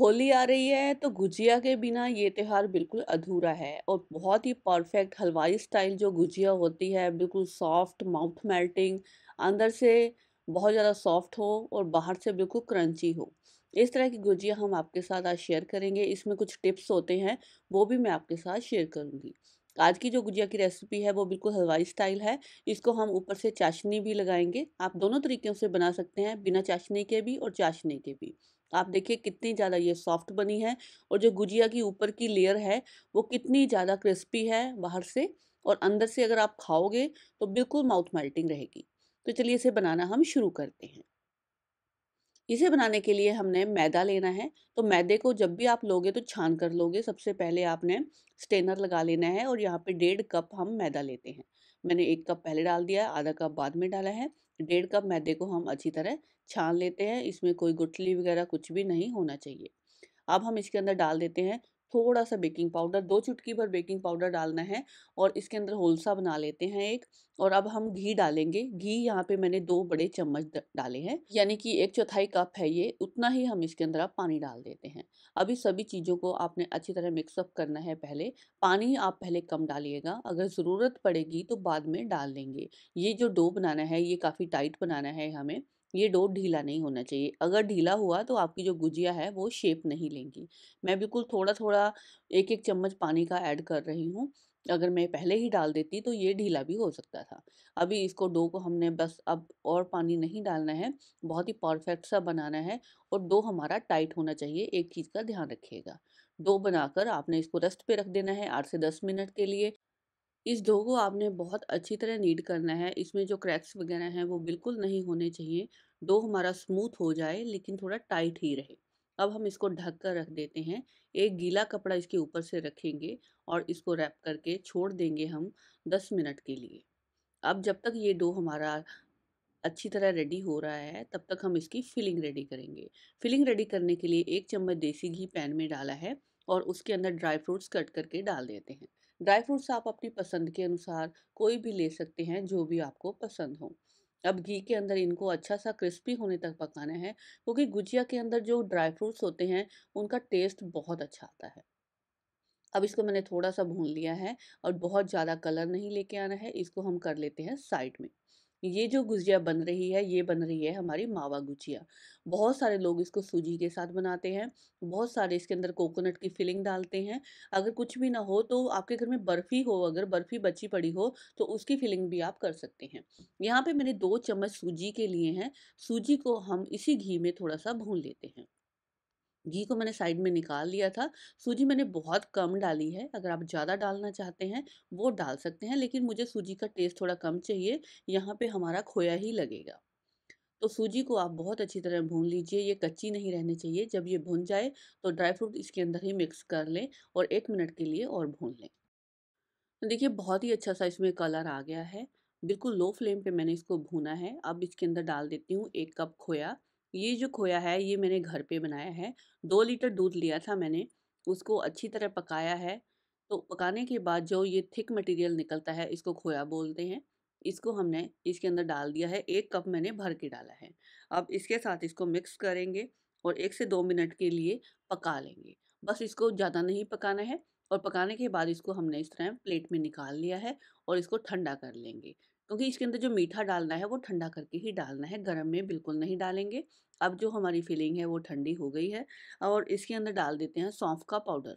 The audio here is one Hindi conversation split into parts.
होली आ रही है तो गुजिया के बिना ये त्यौहार बिल्कुल अधूरा है और बहुत ही परफेक्ट हलवाई स्टाइल जो गुजिया होती है बिल्कुल सॉफ्ट माउथ मेल्टिंग अंदर से बहुत ज़्यादा सॉफ्ट हो और बाहर से बिल्कुल क्रंची हो इस तरह की गुजिया हम आपके साथ आज शेयर करेंगे इसमें कुछ टिप्स होते हैं वो भी मैं आपके साथ शेयर करूँगी आज की जो गुजिया की रेसिपी है वो बिल्कुल हलवाई स्टाइल है इसको हम ऊपर से चाशनी भी लगाएंगे आप दोनों तरीक़ों से बना सकते हैं बिना चाशनी के भी और चाशनी के भी आप देखिए कितनी ज़्यादा ये सॉफ्ट बनी है और जो गुजिया की ऊपर की लेयर है वो कितनी ज़्यादा क्रिस्पी है बाहर से और अंदर से अगर आप खाओगे तो बिल्कुल माउथ मेल्टिंग रहेगी तो चलिए इसे बनाना हम शुरू करते हैं इसे बनाने के लिए हमने मैदा लेना है तो मैदे को जब भी आप लोगे तो छान कर लोगे सबसे पहले आपने स्टेनर लगा लेना है और यहाँ पे डेढ़ कप हम मैदा लेते हैं मैंने एक कप पहले डाल दिया है आधा कप बाद में डाला है डेढ़ कप मैदे को हम अच्छी तरह छान लेते हैं इसमें कोई गुठली वगैरह कुछ भी नहीं होना चाहिए अब हम इसके अंदर डाल देते हैं थोड़ा सा बेकिंग पाउडर दो चुटकी भर बेकिंग पाउडर डालना है और इसके अंदर होलसा बना लेते हैं एक और अब हम घी डालेंगे घी यहाँ पे मैंने दो बड़े चम्मच डाले हैं यानी कि एक चौथाई कप है ये उतना ही हम इसके अंदर आप पानी डाल देते हैं अभी सभी चीज़ों को आपने अच्छी तरह मिक्सअप करना है पहले पानी आप पहले कम डालिएगा अगर ज़रूरत पड़ेगी तो बाद में डाल लेंगे ये जो डो बनाना है ये काफ़ी टाइट बनाना है हमें ये डो ढीला नहीं होना चाहिए अगर ढीला हुआ तो आपकी जो गुजिया है वो शेप नहीं लेंगी मैं बिल्कुल थोड़ा थोड़ा एक एक चम्मच पानी का ऐड कर रही हूँ अगर मैं पहले ही डाल देती तो ये ढीला भी हो सकता था अभी इसको डो को हमने बस अब और पानी नहीं डालना है बहुत ही परफेक्ट सा बनाना है और डो हमारा टाइट होना चाहिए एक चीज़ का ध्यान रखिएगा डो बनाकर आपने इसको रेस्ट पे रख देना है आठ से दस मिनट के लिए इस डो को आपने बहुत अच्छी तरह नीड करना है इसमें जो क्रैक्स वगैरह हैं वो बिल्कुल नहीं होने चाहिए डो हमारा स्मूथ हो जाए लेकिन थोड़ा टाइट ही रहे अब हम इसको ढक कर रख देते हैं एक गीला कपड़ा इसके ऊपर से रखेंगे और इसको रैप करके छोड़ देंगे हम 10 मिनट के लिए अब जब तक ये डो हमारा अच्छी तरह रेडी हो रहा है तब तक हम इसकी फिलिंग रेडी करेंगे फिलिंग रेडी करने के लिए एक चम्मच देसी घी पैन में डाला है और उसके अंदर ड्राई फ्रूट्स कट करके डाल देते हैं ड्राई फ्रूट्स आप अपनी पसंद के अनुसार कोई भी ले सकते हैं जो भी आपको पसंद हो अब घी के अंदर इनको अच्छा सा क्रिस्पी होने तक पकाना है क्योंकि गुजिया के अंदर जो ड्राई फ्रूट्स होते हैं उनका टेस्ट बहुत अच्छा आता है अब इसको मैंने थोड़ा सा भून लिया है और बहुत ज़्यादा कलर नहीं लेके आना है इसको हम कर लेते हैं साइड में ये जो गुजिया बन रही है ये बन रही है हमारी मावा गुजिया बहुत सारे लोग इसको सूजी के साथ बनाते हैं बहुत सारे इसके अंदर कोकोनट की फिलिंग डालते हैं अगर कुछ भी ना हो तो आपके घर में बर्फ़ी हो अगर बर्फ़ी बची पड़ी हो तो उसकी फिलिंग भी आप कर सकते हैं यहाँ पर मैंने दो चम्मच सूजी के लिए हैं सूजी को हम इसी घी में थोड़ा सा भून लेते हैं घी को मैंने साइड में निकाल लिया था सूजी मैंने बहुत कम डाली है अगर आप ज़्यादा डालना चाहते हैं वो डाल सकते हैं लेकिन मुझे सूजी का टेस्ट थोड़ा कम चाहिए यहाँ पे हमारा खोया ही लगेगा तो सूजी को आप बहुत अच्छी तरह भून लीजिए ये कच्ची नहीं रहनी चाहिए जब ये भुन जाए तो ड्राई फ्रूट इसके अंदर ही मिक्स कर लें और एक मिनट के लिए और भून लें तो देखिए बहुत ही अच्छा सा इसमें कलर आ गया है बिल्कुल लो फ्लेम पे मैंने इसको भूना है अब इसके अंदर डाल देती हूँ एक कप खोया ये जो खोया है ये मैंने घर पे बनाया है दो लीटर दूध लिया था मैंने उसको अच्छी तरह पकाया है तो पकाने के बाद जो ये थिक मटेरियल निकलता है इसको खोया बोलते हैं इसको हमने इसके अंदर डाल दिया है एक कप मैंने भर के डाला है अब इसके साथ इसको मिक्स करेंगे और एक से दो मिनट के लिए पका लेंगे बस इसको ज़्यादा नहीं पकाना है और पकाने के बाद इसको हमने इस तरह प्लेट में निकाल लिया है और इसको ठंडा कर लेंगे क्योंकि इसके अंदर जो मीठा डालना है वो ठंडा करके ही डालना है गर्म में बिल्कुल नहीं डालेंगे अब जो हमारी फिलिंग है वो ठंडी हो गई है और इसके अंदर डाल देते हैं सौंफ का पाउडर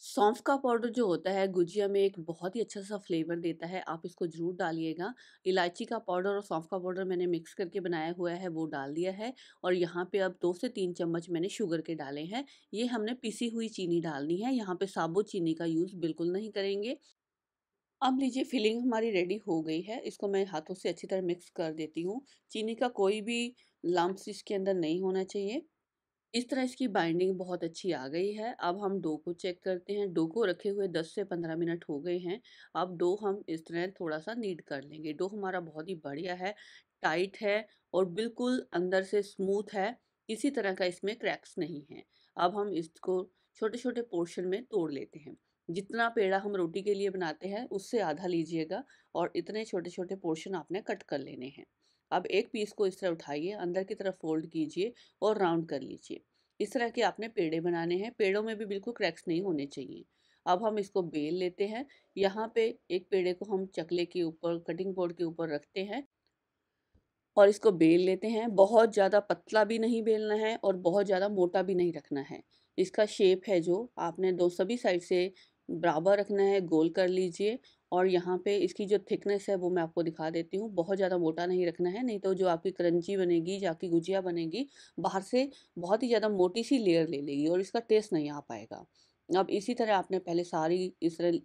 सौंफ का पाउडर जो होता है गुजिया में एक बहुत ही अच्छा सा फ्लेवर देता है आप इसको ज़रूर डालिएगा इलायची का पाउडर और सौंफ का पाउडर मैंने मिक्स करके बनाया हुआ है वो डाल दिया है और यहाँ पे अब दो से तीन चम्मच मैंने शुगर के डाले हैं ये हमने पिसी हुई चीनी डालनी है यहाँ पे साबुत चीनी का यूज़ बिल्कुल नहीं करेंगे अब लीजिए फिलिंग हमारी रेडी हो गई है इसको मैं हाथों से अच्छी तरह मिक्स कर देती हूँ चीनी का कोई भी लम्ब इसके अंदर नहीं होना चाहिए इस तरह इसकी बाइंडिंग बहुत अच्छी आ गई है अब हम डो को चेक करते हैं डो को रखे हुए 10 से 15 मिनट हो गए हैं अब डो हम इस तरह थोड़ा सा नीट कर लेंगे डो हमारा बहुत ही बढ़िया है टाइट है और बिल्कुल अंदर से स्मूथ है किसी तरह का इसमें क्रैक्स नहीं है अब हम इसको छोटे छोटे पोर्शन में तोड़ लेते हैं जितना पेड़ा हम रोटी के लिए बनाते हैं उससे आधा लीजिएगा और इतने छोटे छोटे पोर्शन आपने कट कर लेने हैं अब एक पीस को इस तरह उठाइए अंदर की तरफ फोल्ड कीजिए और राउंड कर लीजिए इस तरह के आपने पेड़े बनाने हैं पेड़ों में भी बिल्कुल क्रैक्स नहीं होने चाहिए अब हम इसको बेल लेते हैं यहाँ पे एक पेड़े को हम चकले के ऊपर कटिंग बोर्ड के ऊपर रखते हैं और इसको बेल लेते हैं बहुत ज़्यादा पतला भी नहीं बेलना है और बहुत ज़्यादा मोटा भी नहीं रखना है इसका शेप है जो आपने दो सभी साइड से बराबर रखना है गोल कर लीजिए और यहाँ पे इसकी जो थिकनेस है वो मैं आपको दिखा देती हूँ बहुत ज़्यादा मोटा नहीं रखना है नहीं तो जो आपकी क्रंची बनेगी या आपकी गुजिया बनेगी बाहर से बहुत ही ज़्यादा मोटी सी लेयर ले लेगी और इसका टेस्ट नहीं आ पाएगा अब इसी तरह आपने पहले सारी इस तरह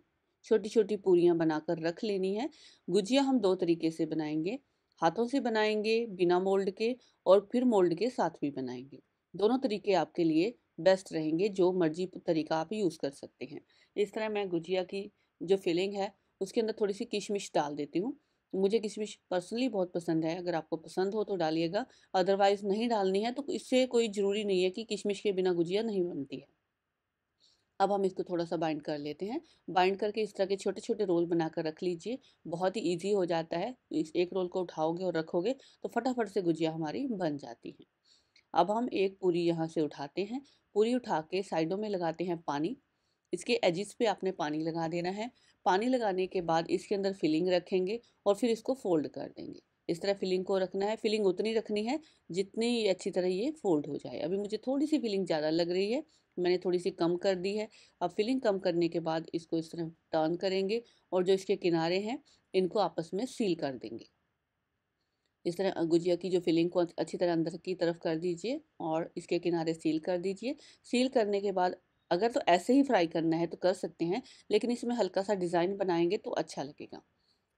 छोटी छोटी पूरियाँ बनाकर रख लेनी है गुजिया हम दो तरीके से बनाएंगे हाथों से बनाएंगे बिना मोल्ड के और फिर मोल्ड के साथ भी बनाएंगे दोनों तरीके आपके लिए बेस्ट रहेंगे जो मर्जी तरीका आप यूज़ कर सकते हैं इस तरह मैं गुजिया की जो फिलिंग है उसके अंदर थोड़ी सी किशमिश डाल देती हूँ मुझे किशमिश पर्सनली बहुत पसंद है अगर आपको पसंद हो तो डालिएगा अदरवाइज़ नहीं डालनी है तो इससे कोई ज़रूरी नहीं है कि किशमिश के बिना गुजिया नहीं बनती है अब हम इसको थोड़ा सा बाइंड कर लेते हैं बाइंड करके इस तरह के छोटे छोटे रोल बनाकर रख लीजिए बहुत ही ईजी हो जाता है इस एक रोल को उठाओगे और रखोगे तो फटाफट से गुजिया हमारी बन जाती है अब हम एक पूरी यहाँ से उठाते हैं पूरी उठा के साइडों में लगाते हैं पानी इसके एजिस पे आपने पानी लगा देना है पानी लगाने के बाद इसके अंदर फिलिंग रखेंगे और फिर इसको फोल्ड कर देंगे इस तरह फिलिंग को रखना है फिलिंग उतनी रखनी है जितनी अच्छी तरह ये फोल्ड हो जाए अभी मुझे थोड़ी सी फिलिंग ज़्यादा लग रही है मैंने थोड़ी सी कम कर दी है अब फिलिंग कम करने के बाद इसको इस तरह टर्न करेंगे और जो इसके किनारे हैं इनको आपस में सील कर देंगे इस तरह गुजिया की जो फिलिंग को अच्छी तरह अंदर की तरफ कर दीजिए और इसके किनारे सील कर दीजिए सील करने के बाद अगर तो ऐसे ही फ्राई करना है तो कर सकते हैं लेकिन इसमें हल्का सा डिज़ाइन बनाएंगे तो अच्छा लगेगा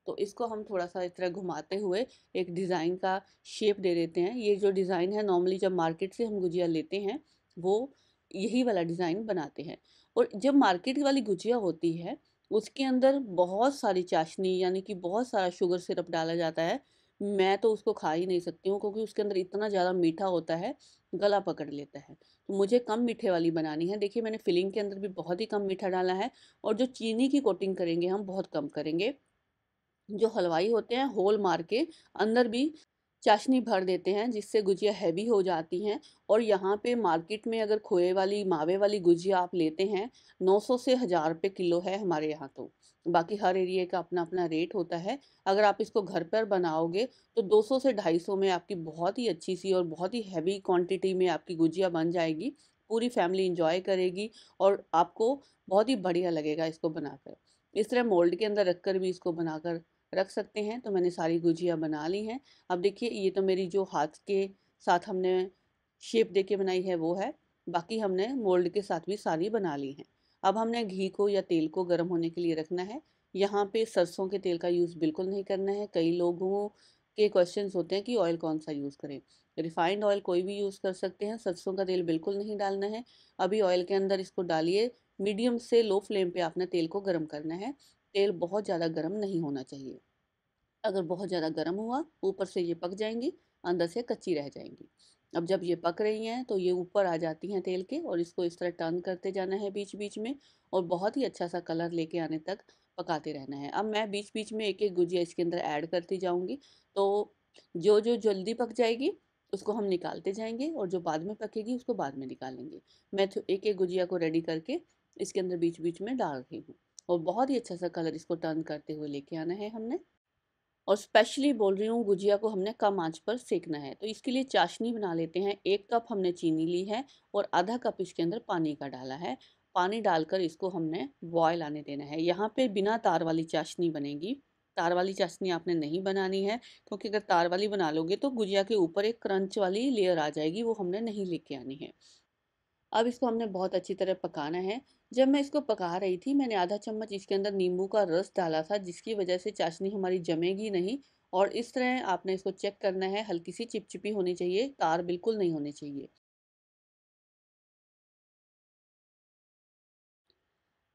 तो इसको हम थोड़ा सा इस तरह घुमाते हुए एक डिज़ाइन का शेप दे देते हैं ये जो डिज़ाइन है नॉर्मली जब मार्केट से हम गुजिया लेते हैं वो यही वाला डिज़ाइन बनाते हैं और जब मार्केट वाली गुजिया होती है उसके अंदर बहुत सारी चाशनी यानी कि बहुत सारा शुगर सिरप डाला जाता है मैं तो उसको खा ही नहीं सकती हूँ क्योंकि उसके अंदर इतना ज़्यादा मीठा होता है गला पकड़ लेता है तो मुझे कम मीठे वाली बनानी है देखिए मैंने फिलिंग के अंदर भी बहुत ही कम मीठा डाला है और जो चीनी की कोटिंग करेंगे हम बहुत कम करेंगे जो हलवाई होते हैं होल मार के अंदर भी चाशनी भर देते हैं जिससे गुजिया हैवी हो जाती हैं और यहाँ पे मार्केट में अगर खोए वाली मावे वाली गुजिया आप लेते हैं 900 से हज़ार रुपये किलो है हमारे यहाँ तो बाकी हर एरिया का अपना अपना रेट होता है अगर आप इसको घर पर बनाओगे तो 200 से 250 में आपकी बहुत ही अच्छी सी और बहुत ही हैवी क्वांटिटी में आपकी गुजिया बन जाएगी पूरी फैमिली इंजॉय करेगी और आपको बहुत ही बढ़िया लगेगा इसको बनाकर इस तरह मोल्ड के अंदर रख भी इसको बनाकर रख सकते हैं तो मैंने सारी गुजिया बना ली हैं अब देखिए ये तो मेरी जो हाथ के साथ हमने शेप दे के बनाई है वो है बाकी हमने मोल्ड के साथ भी सारी बना ली हैं अब हमने घी को या तेल को गर्म होने के लिए रखना है यहाँ पे सरसों के तेल का यूज़ बिल्कुल नहीं करना है कई लोगों के क्वेश्चन होते हैं कि ऑयल कौन सा यूज़ करें रिफाइंड ऑयल कोई भी यूज़ कर सकते हैं सरसों का तेल बिल्कुल नहीं डालना है अभी ऑयल के अंदर इसको डालिए मीडियम से लो फ्लेम पे आपने तेल को गर्म करना है तेल बहुत ज़्यादा गर्म नहीं होना चाहिए अगर बहुत ज़्यादा गर्म हुआ ऊपर से ये पक जाएंगी अंदर से कच्ची रह जाएंगी अब जब ये पक रही हैं तो ये ऊपर आ जाती हैं तेल के और इसको इस तरह टर्न करते जाना है बीच बीच में और बहुत ही अच्छा सा कलर लेके आने तक पकाते रहना है अब मैं बीच बीच में एक एक गुजिया इसके अंदर ऐड करती जाऊँगी तो जो जो जल्दी पक जाएगी उसको हम निकालते जाएंगे और जो बाद में पकेगी उसको बाद में निकालेंगे मैं एक एक गुजिया को रेडी करके इसके अंदर बीच बीच में डाल रही हूँ और बहुत ही अच्छा सा कलर इसको टर्न करते हुए लेके आना है हमने और स्पेशली बोल रही हूँ गुजिया को हमने कम आंच पर सेकना है तो इसके लिए चाशनी बना लेते हैं एक कप हमने चीनी ली है और आधा कप इसके अंदर पानी का डाला है पानी डालकर इसको हमने बॉयल आने देना है यहाँ पे बिना तार वाली चाशनी बनेगी तार वाली चाशनी आपने नहीं बनानी है क्योंकि अगर तार वाली बना लोगे तो गुजिया के ऊपर एक क्रंच वाली लेयर आ जाएगी वो हमने नहीं लेके आनी है अब इसको हमने बहुत अच्छी तरह पकाना है जब मैं इसको पका रही थी मैंने आधा चम्मच इसके अंदर नींबू का रस डाला था जिसकी वजह से चाशनी हमारी जमेगी नहीं और इस तरह आपने इसको चेक करना है हल्की सी चिपचिपी होनी चाहिए तार बिल्कुल नहीं होनी चाहिए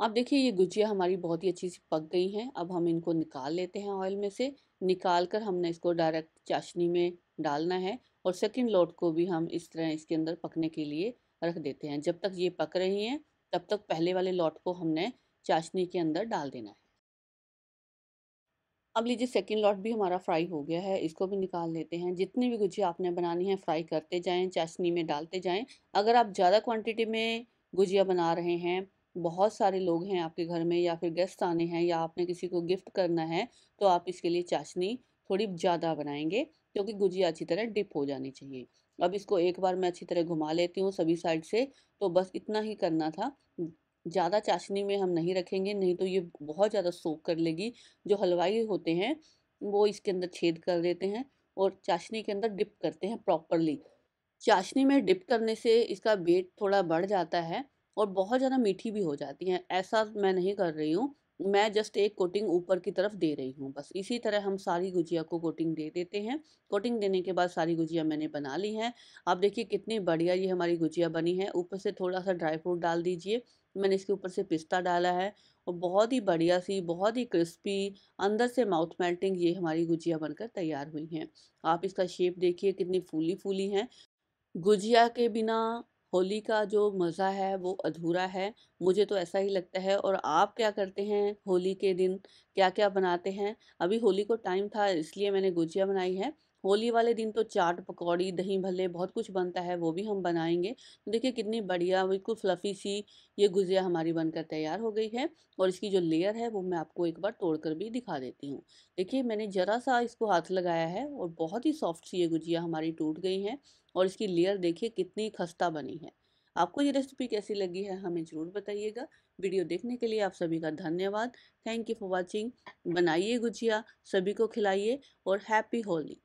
अब देखिए ये गुजिया हमारी बहुत ही अच्छी सी पक गई हैं अब हम इनको निकाल लेते हैं ऑयल में से निकाल कर हमने इसको डायरेक्ट चाशनी में डालना है और सेकंड लोट को भी हम इस तरह इसके अंदर पकने के लिए रख देते हैं जब तक ये पक रही हैं तब तक पहले वाले लॉट को हमने चाशनी के अंदर डाल देना है अब लीजिए सेकंड लॉट भी हमारा फ्राई हो गया है इसको भी निकाल लेते हैं जितनी भी गुजिया आपने बनानी है फ्राई करते जाएं चाशनी में डालते जाएं अगर आप ज़्यादा क्वांटिटी में गुजिया बना रहे हैं बहुत सारे लोग हैं आपके घर में या फिर गेस्ट आने हैं या आपने किसी को गिफ्ट करना है तो आप इसके लिए चाशनी थोड़ी ज़्यादा बनाएंगे क्योंकि गुजिया अच्छी तरह डिप हो जानी चाहिए अब इसको एक बार मैं अच्छी तरह घुमा लेती हूँ सभी साइड से तो बस इतना ही करना था ज़्यादा चाशनी में हम नहीं रखेंगे नहीं तो ये बहुत ज़्यादा सोख कर लेगी जो हलवाई होते हैं वो इसके अंदर छेद कर देते हैं और चाशनी के अंदर डिप करते हैं प्रॉपरली चाशनी में डिप करने से इसका वेट थोड़ा बढ़ जाता है और बहुत ज़्यादा मीठी भी हो जाती है ऐसा मैं नहीं कर रही हूँ मैं जस्ट एक कोटिंग ऊपर की तरफ दे रही हूँ बस इसी तरह हम सारी गुजिया को कोटिंग दे देते हैं कोटिंग देने के बाद सारी गुजिया मैंने बना ली हैं आप देखिए कितनी बढ़िया ये हमारी गुजिया बनी है ऊपर से थोड़ा सा ड्राई फ्रूट डाल दीजिए मैंने इसके ऊपर से पिस्ता डाला है और बहुत ही बढ़िया सी बहुत ही क्रिस्पी अंदर से माउथ मेल्टिंग ये हमारी गुजिया बनकर तैयार हुई हैं आप इसका शेप देखिए कितनी फूली फूली हैं गुजिया के बिना होली का जो मज़ा है वो अधूरा है मुझे तो ऐसा ही लगता है और आप क्या करते हैं होली के दिन क्या क्या बनाते हैं अभी होली को टाइम था इसलिए मैंने गुजिया बनाई है होली वाले दिन तो चाट पकौड़ी दही भले बहुत कुछ बनता है वो भी हम बनाएंगे तो देखिए कितनी बढ़िया बिल्कुल फ्लफ़ी सी ये गुजिया हमारी बनकर तैयार हो गई है और इसकी जो लेयर है वो मैं आपको एक बार तोड़कर भी दिखा देती हूँ देखिए मैंने ज़रा सा इसको हाथ लगाया है और बहुत ही सॉफ्ट सी ये गुजिया हमारी टूट गई हैं और इसकी लेयर देखिए कितनी खस्ता बनी है आपको ये रेसिपी कैसी लगी है हमें ज़रूर बताइएगा वीडियो देखने के लिए आप सभी का धन्यवाद थैंक यू फॉर वॉचिंग बनाइए गुजिया सभी को खिलाइए और हैप्पी होली